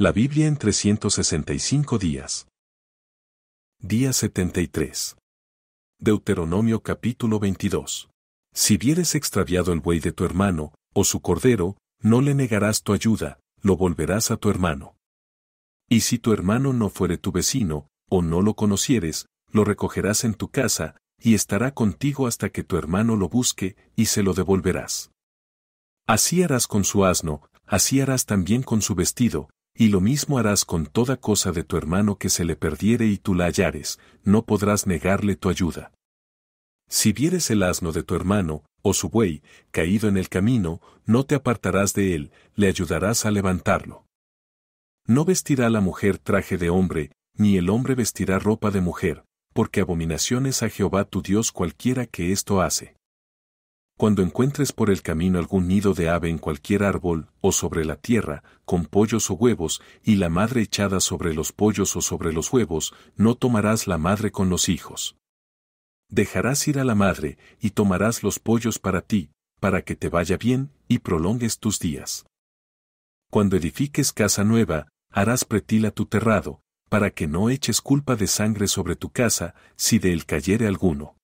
La Biblia en 365 días. Día 73. Deuteronomio capítulo 22. Si vieres extraviado el buey de tu hermano, o su cordero, no le negarás tu ayuda, lo volverás a tu hermano. Y si tu hermano no fuere tu vecino, o no lo conocieres, lo recogerás en tu casa, y estará contigo hasta que tu hermano lo busque, y se lo devolverás. Así harás con su asno, así harás también con su vestido, y lo mismo harás con toda cosa de tu hermano que se le perdiere y tú la hallares, no podrás negarle tu ayuda. Si vieres el asno de tu hermano, o su buey, caído en el camino, no te apartarás de él, le ayudarás a levantarlo. No vestirá la mujer traje de hombre, ni el hombre vestirá ropa de mujer, porque abominación es a Jehová tu Dios cualquiera que esto hace. Cuando encuentres por el camino algún nido de ave en cualquier árbol o sobre la tierra, con pollos o huevos, y la madre echada sobre los pollos o sobre los huevos, no tomarás la madre con los hijos. Dejarás ir a la madre, y tomarás los pollos para ti, para que te vaya bien y prolongues tus días. Cuando edifiques casa nueva, harás pretil a tu terrado, para que no eches culpa de sangre sobre tu casa, si de él cayere alguno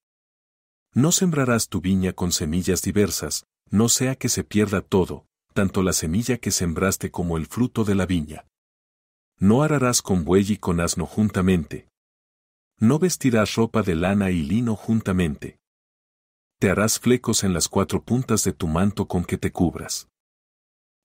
no sembrarás tu viña con semillas diversas, no sea que se pierda todo, tanto la semilla que sembraste como el fruto de la viña. No ararás con buey y con asno juntamente. No vestirás ropa de lana y lino juntamente. Te harás flecos en las cuatro puntas de tu manto con que te cubras.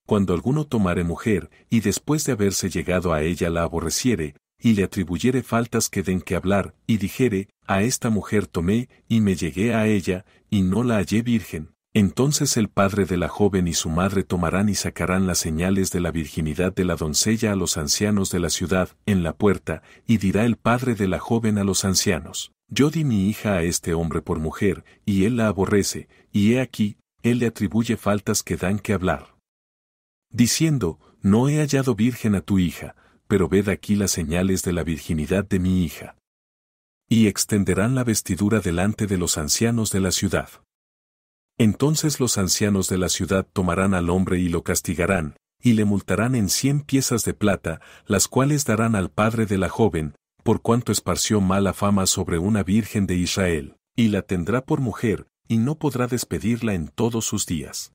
Cuando alguno tomare mujer, y después de haberse llegado a ella la aborreciere, y le atribuyere faltas que den que hablar, y dijere, a esta mujer tomé, y me llegué a ella, y no la hallé virgen. Entonces el padre de la joven y su madre tomarán y sacarán las señales de la virginidad de la doncella a los ancianos de la ciudad, en la puerta, y dirá el padre de la joven a los ancianos, Yo di mi hija a este hombre por mujer, y él la aborrece, y he aquí, él le atribuye faltas que dan que hablar. Diciendo, No he hallado virgen a tu hija, pero ved aquí las señales de la virginidad de mi hija. Y extenderán la vestidura delante de los ancianos de la ciudad. Entonces los ancianos de la ciudad tomarán al hombre y lo castigarán, y le multarán en cien piezas de plata, las cuales darán al padre de la joven, por cuanto esparció mala fama sobre una virgen de Israel, y la tendrá por mujer, y no podrá despedirla en todos sus días.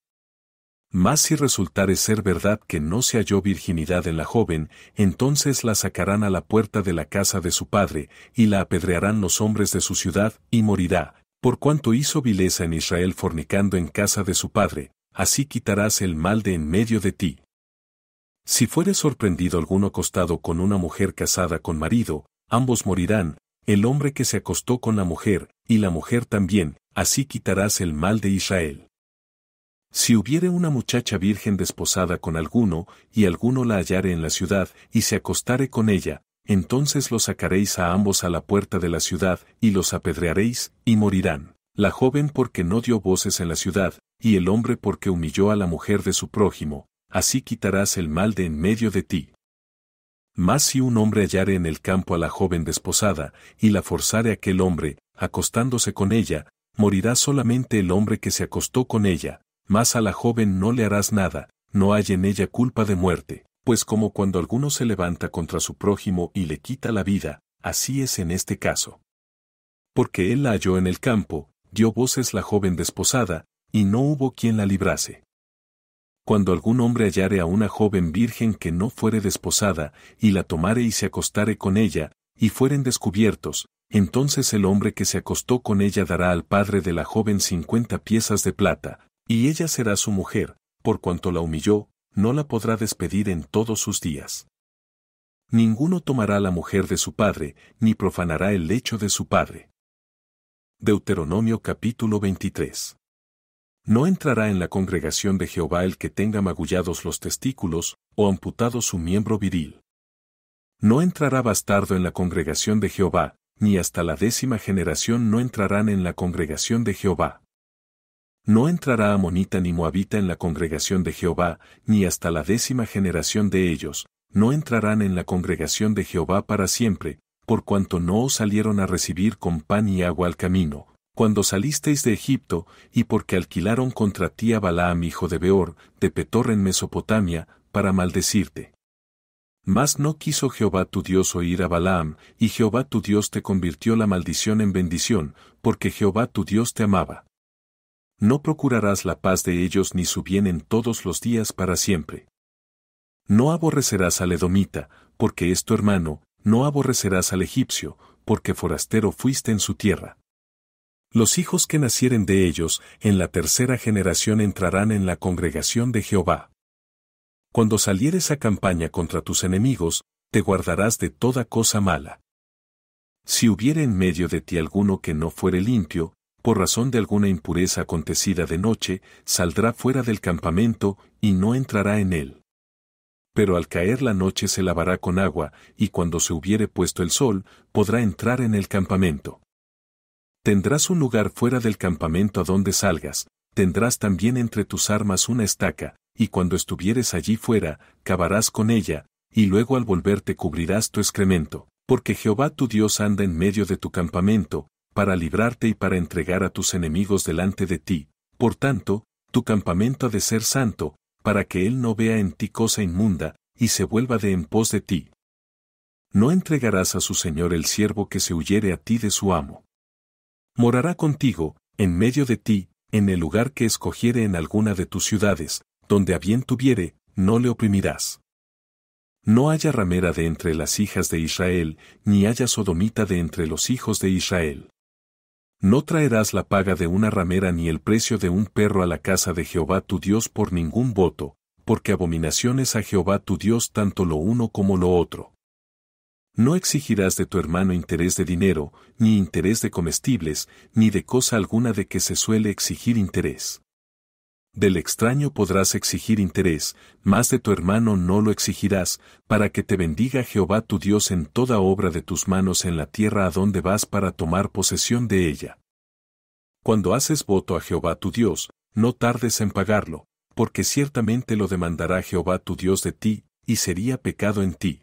Mas si resultare ser verdad que no se halló virginidad en la joven, entonces la sacarán a la puerta de la casa de su padre, y la apedrearán los hombres de su ciudad, y morirá, por cuanto hizo vileza en Israel fornicando en casa de su padre, así quitarás el mal de en medio de ti. Si fuere sorprendido alguno acostado con una mujer casada con marido, ambos morirán, el hombre que se acostó con la mujer, y la mujer también, así quitarás el mal de Israel. Si hubiere una muchacha virgen desposada con alguno, y alguno la hallare en la ciudad, y se acostare con ella, entonces los sacaréis a ambos a la puerta de la ciudad, y los apedrearéis, y morirán. La joven porque no dio voces en la ciudad, y el hombre porque humilló a la mujer de su prójimo, así quitarás el mal de en medio de ti. Mas si un hombre hallare en el campo a la joven desposada, y la forzare aquel hombre, acostándose con ella, morirá solamente el hombre que se acostó con ella, mas a la joven no le harás nada, no hay en ella culpa de muerte, pues como cuando alguno se levanta contra su prójimo y le quita la vida, así es en este caso. Porque él la halló en el campo, dio voces la joven desposada, y no hubo quien la librase. Cuando algún hombre hallare a una joven virgen que no fuere desposada, y la tomare y se acostare con ella, y fueren descubiertos, entonces el hombre que se acostó con ella dará al padre de la joven cincuenta piezas de plata, y ella será su mujer, por cuanto la humilló, no la podrá despedir en todos sus días. Ninguno tomará la mujer de su padre, ni profanará el lecho de su padre. Deuteronomio capítulo 23. No entrará en la congregación de Jehová el que tenga magullados los testículos, o amputado su miembro viril. No entrará bastardo en la congregación de Jehová, ni hasta la décima generación no entrarán en la congregación de Jehová. No entrará amonita ni moabita en la congregación de Jehová, ni hasta la décima generación de ellos, no entrarán en la congregación de Jehová para siempre, por cuanto no os salieron a recibir con pan y agua al camino, cuando salisteis de Egipto, y porque alquilaron contra ti a Balaam hijo de Beor, de Petor en Mesopotamia, para maldecirte. Mas no quiso Jehová tu Dios oír a Balaam, y Jehová tu Dios te convirtió la maldición en bendición, porque Jehová tu Dios te amaba no procurarás la paz de ellos ni su bien en todos los días para siempre. No aborrecerás al edomita, porque es tu hermano, no aborrecerás al egipcio, porque forastero fuiste en su tierra. Los hijos que nacieren de ellos, en la tercera generación entrarán en la congregación de Jehová. Cuando salieres a campaña contra tus enemigos, te guardarás de toda cosa mala. Si hubiere en medio de ti alguno que no fuere limpio, por razón de alguna impureza acontecida de noche, saldrá fuera del campamento, y no entrará en él. Pero al caer la noche se lavará con agua, y cuando se hubiere puesto el sol, podrá entrar en el campamento. Tendrás un lugar fuera del campamento a donde salgas, tendrás también entre tus armas una estaca, y cuando estuvieres allí fuera, cavarás con ella, y luego al volverte cubrirás tu excremento, porque Jehová tu Dios anda en medio de tu campamento, para librarte y para entregar a tus enemigos delante de ti, por tanto, tu campamento ha de ser santo, para que él no vea en ti cosa inmunda, y se vuelva de en pos de ti. No entregarás a su señor el siervo que se huyere a ti de su amo. Morará contigo, en medio de ti, en el lugar que escogiere en alguna de tus ciudades, donde a bien tuviere, no le oprimirás. No haya ramera de entre las hijas de Israel, ni haya sodomita de entre los hijos de Israel. No traerás la paga de una ramera ni el precio de un perro a la casa de Jehová tu Dios por ningún voto, porque abominaciones a Jehová tu Dios tanto lo uno como lo otro. No exigirás de tu hermano interés de dinero, ni interés de comestibles, ni de cosa alguna de que se suele exigir interés. Del extraño podrás exigir interés, mas de tu hermano no lo exigirás, para que te bendiga Jehová tu Dios en toda obra de tus manos en la tierra a donde vas para tomar posesión de ella. Cuando haces voto a Jehová tu Dios, no tardes en pagarlo, porque ciertamente lo demandará Jehová tu Dios de ti, y sería pecado en ti.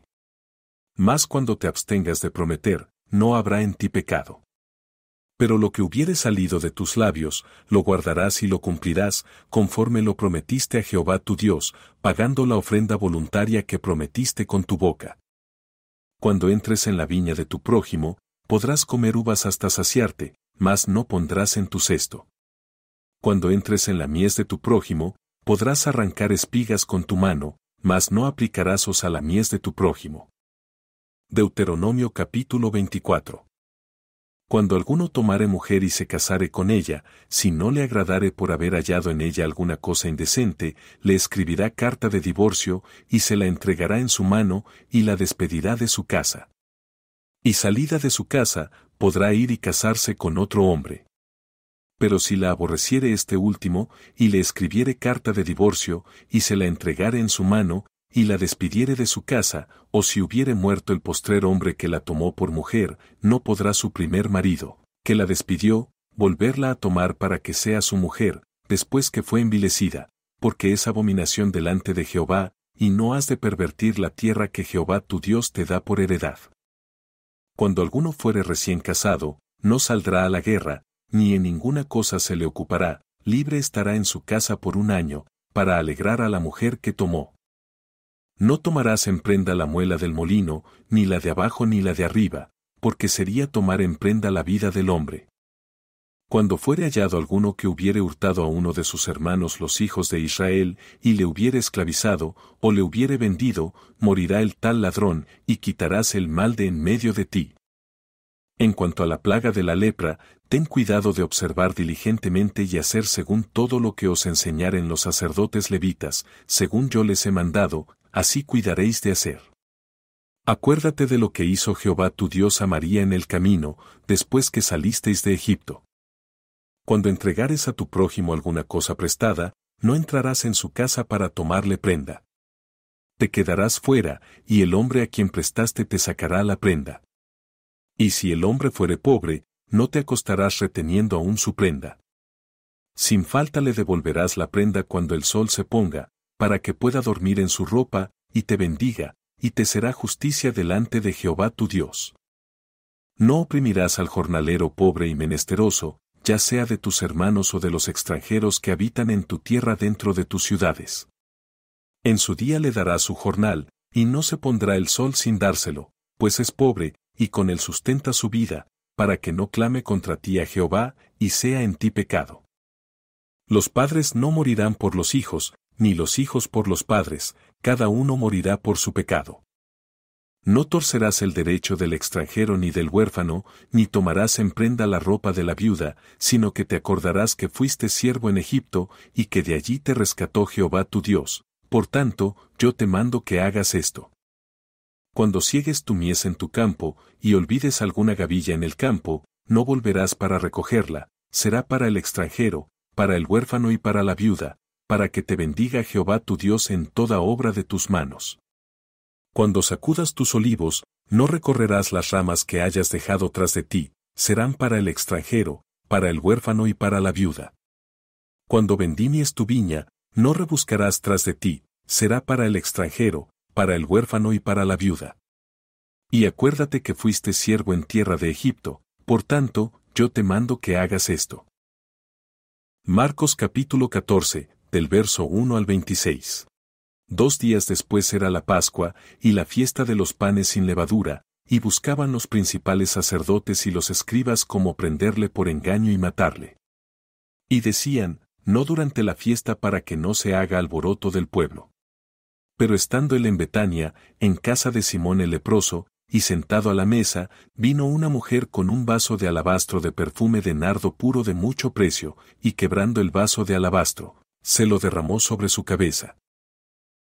Mas cuando te abstengas de prometer, no habrá en ti pecado pero lo que hubiere salido de tus labios, lo guardarás y lo cumplirás, conforme lo prometiste a Jehová tu Dios, pagando la ofrenda voluntaria que prometiste con tu boca. Cuando entres en la viña de tu prójimo, podrás comer uvas hasta saciarte, mas no pondrás en tu cesto. Cuando entres en la mies de tu prójimo, podrás arrancar espigas con tu mano, mas no aplicarás os a la mies de tu prójimo. Deuteronomio capítulo 24 cuando alguno tomare mujer y se casare con ella, si no le agradare por haber hallado en ella alguna cosa indecente, le escribirá carta de divorcio, y se la entregará en su mano, y la despedirá de su casa. Y salida de su casa, podrá ir y casarse con otro hombre. Pero si la aborreciere este último, y le escribiere carta de divorcio, y se la entregare en su mano, y la despidiere de su casa, o si hubiere muerto el postrer hombre que la tomó por mujer, no podrá su primer marido, que la despidió, volverla a tomar para que sea su mujer, después que fue envilecida, porque es abominación delante de Jehová, y no has de pervertir la tierra que Jehová tu Dios te da por heredad. Cuando alguno fuere recién casado, no saldrá a la guerra, ni en ninguna cosa se le ocupará, libre estará en su casa por un año, para alegrar a la mujer que tomó. No tomarás en prenda la muela del molino, ni la de abajo ni la de arriba, porque sería tomar en prenda la vida del hombre. Cuando fuere hallado alguno que hubiere hurtado a uno de sus hermanos los hijos de Israel, y le hubiere esclavizado, o le hubiere vendido, morirá el tal ladrón, y quitarás el mal de en medio de ti. En cuanto a la plaga de la lepra, ten cuidado de observar diligentemente y hacer según todo lo que os enseñaren los sacerdotes levitas, según yo les he mandado, así cuidaréis de hacer. Acuérdate de lo que hizo Jehová tu Dios a María en el camino, después que salisteis de Egipto. Cuando entregares a tu prójimo alguna cosa prestada, no entrarás en su casa para tomarle prenda. Te quedarás fuera, y el hombre a quien prestaste te sacará la prenda. Y si el hombre fuere pobre, no te acostarás reteniendo aún su prenda. Sin falta le devolverás la prenda cuando el sol se ponga, para que pueda dormir en su ropa, y te bendiga, y te será justicia delante de Jehová tu Dios. No oprimirás al jornalero pobre y menesteroso, ya sea de tus hermanos o de los extranjeros que habitan en tu tierra dentro de tus ciudades. En su día le dará su jornal, y no se pondrá el sol sin dárselo, pues es pobre, y con él sustenta su vida, para que no clame contra ti a Jehová, y sea en ti pecado. Los padres no morirán por los hijos, ni los hijos por los padres, cada uno morirá por su pecado. No torcerás el derecho del extranjero ni del huérfano, ni tomarás en prenda la ropa de la viuda, sino que te acordarás que fuiste siervo en Egipto, y que de allí te rescató Jehová tu Dios, por tanto, yo te mando que hagas esto. Cuando siegues tu mies en tu campo, y olvides alguna gavilla en el campo, no volverás para recogerla, será para el extranjero, para el huérfano y para la viuda, para que te bendiga Jehová tu Dios en toda obra de tus manos. Cuando sacudas tus olivos, no recorrerás las ramas que hayas dejado tras de ti, serán para el extranjero, para el huérfano y para la viuda. Cuando bendimies tu viña, no rebuscarás tras de ti, será para el extranjero, para el huérfano y para la viuda. Y acuérdate que fuiste siervo en tierra de Egipto, por tanto, yo te mando que hagas esto. Marcos capítulo 14, del verso 1 al 26. Dos días después era la Pascua y la fiesta de los panes sin levadura, y buscaban los principales sacerdotes y los escribas como prenderle por engaño y matarle. Y decían, no durante la fiesta para que no se haga alboroto del pueblo. Pero estando él en Betania, en casa de Simón el leproso, y sentado a la mesa, vino una mujer con un vaso de alabastro de perfume de nardo puro de mucho precio, y quebrando el vaso de alabastro, se lo derramó sobre su cabeza.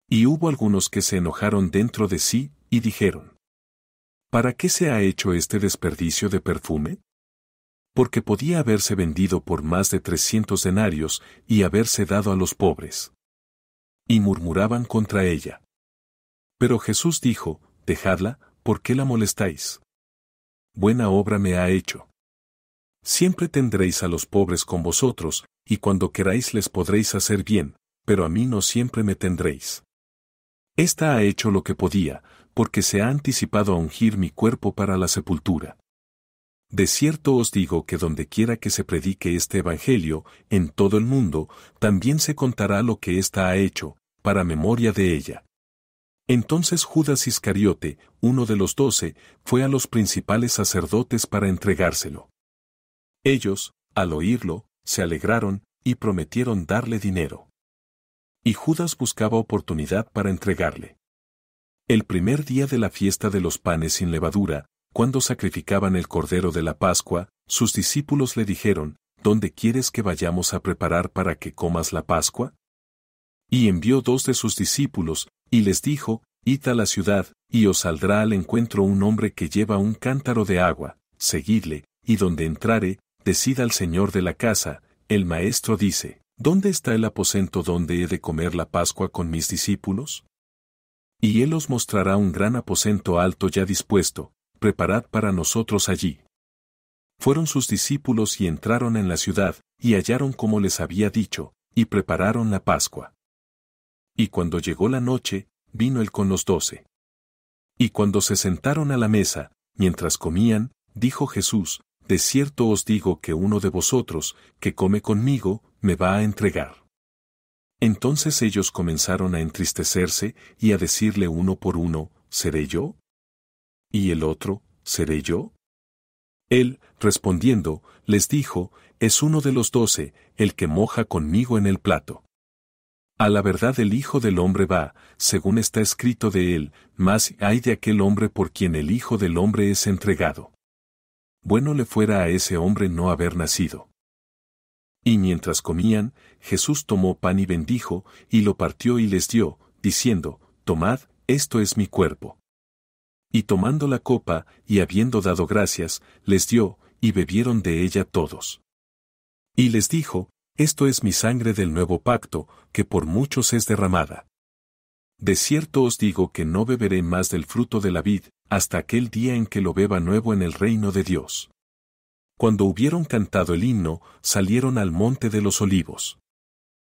Y hubo algunos que se enojaron dentro de sí, y dijeron, ¿Para qué se ha hecho este desperdicio de perfume? Porque podía haberse vendido por más de trescientos denarios y haberse dado a los pobres. Y murmuraban contra ella. Pero Jesús dijo, Dejadla, ¿por qué la molestáis? Buena obra me ha hecho. Siempre tendréis a los pobres con vosotros, y cuando queráis les podréis hacer bien, pero a mí no siempre me tendréis. Esta ha hecho lo que podía, porque se ha anticipado a ungir mi cuerpo para la sepultura. De cierto os digo que quiera que se predique este Evangelio, en todo el mundo, también se contará lo que ésta ha hecho, para memoria de ella. Entonces Judas Iscariote, uno de los doce, fue a los principales sacerdotes para entregárselo. Ellos, al oírlo, se alegraron, y prometieron darle dinero. Y Judas buscaba oportunidad para entregarle. El primer día de la fiesta de los panes sin levadura, cuando sacrificaban el cordero de la Pascua, sus discípulos le dijeron, ¿Dónde quieres que vayamos a preparar para que comas la Pascua? Y envió dos de sus discípulos, y les dijo, Id a la ciudad, y os saldrá al encuentro un hombre que lleva un cántaro de agua, seguidle, y donde entrare, decida al señor de la casa, el maestro dice, ¿dónde está el aposento donde he de comer la Pascua con mis discípulos? Y él os mostrará un gran aposento alto ya dispuesto, preparad para nosotros allí. Fueron sus discípulos y entraron en la ciudad, y hallaron como les había dicho, y prepararon la Pascua. Y cuando llegó la noche, vino él con los doce. Y cuando se sentaron a la mesa, mientras comían, dijo Jesús, de cierto os digo que uno de vosotros, que come conmigo, me va a entregar. Entonces ellos comenzaron a entristecerse y a decirle uno por uno, ¿seré yo? Y el otro, ¿seré yo? Él, respondiendo, les dijo, es uno de los doce, el que moja conmigo en el plato. A la verdad el Hijo del Hombre va, según está escrito de él, mas hay de aquel hombre por quien el Hijo del Hombre es entregado bueno le fuera a ese hombre no haber nacido. Y mientras comían, Jesús tomó pan y bendijo, y lo partió y les dio, diciendo, Tomad, esto es mi cuerpo. Y tomando la copa, y habiendo dado gracias, les dio, y bebieron de ella todos. Y les dijo, Esto es mi sangre del nuevo pacto, que por muchos es derramada. De cierto os digo que no beberé más del fruto de la vid, hasta aquel día en que lo beba nuevo en el reino de Dios. Cuando hubieron cantado el himno, salieron al monte de los olivos.